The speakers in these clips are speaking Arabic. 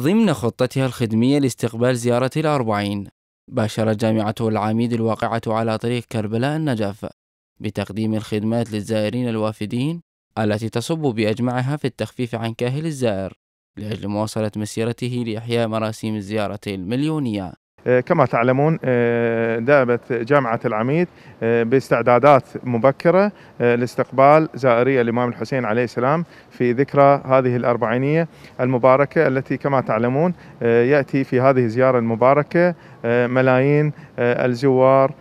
ضمن خطتها الخدمية لاستقبال زيارة الأربعين باشرت جامعة العميد الواقعة على طريق كربلاء النجف بتقديم الخدمات للزائرين الوافدين التي تصب بأجمعها في التخفيف عن كاهل الزائر لأجل مواصلة مسيرته لإحياء مراسيم الزيارة المليونية آه، كما تعلمون آه، دابت جامعة العميد آه، باستعدادات مبكرة لاستقبال زائري الإمام الحسين عليه السلام في ذكرى هذه الأربعينية المباركة التي كما تعلمون يأتي في هذه الزيارة المباركة ملايين الزوار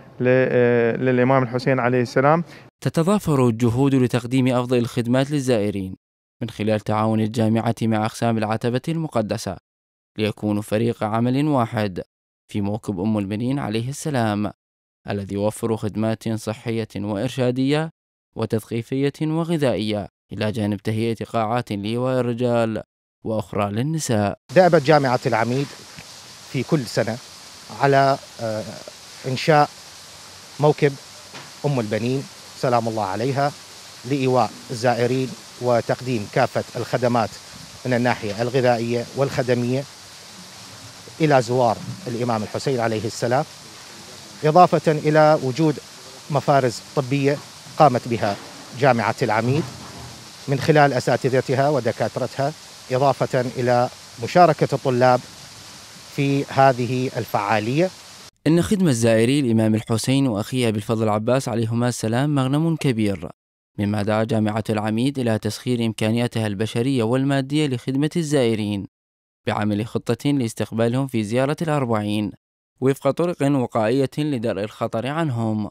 للإمام الحسين عليه السلام تتضافر الجهود لتقديم أفضل الخدمات للزائرين من خلال تعاون الجامعة مع أقسام العتبة المقدسة ليكونوا فريق عمل واحد في موكب أم البنين عليه السلام الذي يوفر خدمات صحية وإرشادية وتثقيفية وغذائية إلى جانب تهيئة قاعات لواء الرجال وأخرى للنساء دأبت جامعة العميد في كل سنة على آه، إنشاء موكب أم البنين سلام الله عليها لإيواء الزائرين وتقديم كافة الخدمات من الناحية الغذائية والخدمية إلى زوار الإمام الحسين عليه السلام إضافة إلى وجود مفارز طبية قامت بها جامعة العميد من خلال أساتذتها ودكاترتها إضافة إلى مشاركة الطلاب في هذه الفعالية إن خدمة الزائري الإمام الحسين وأخيه بالفضل العباس عليهما السلام مغنم كبير مما دعا جامعة العميد إلى تسخير إمكانياتها البشرية والمادية لخدمة الزائرين بعمل خطة لاستقبالهم في زيارة الأربعين وفق طرق وقائية لدرء الخطر عنهم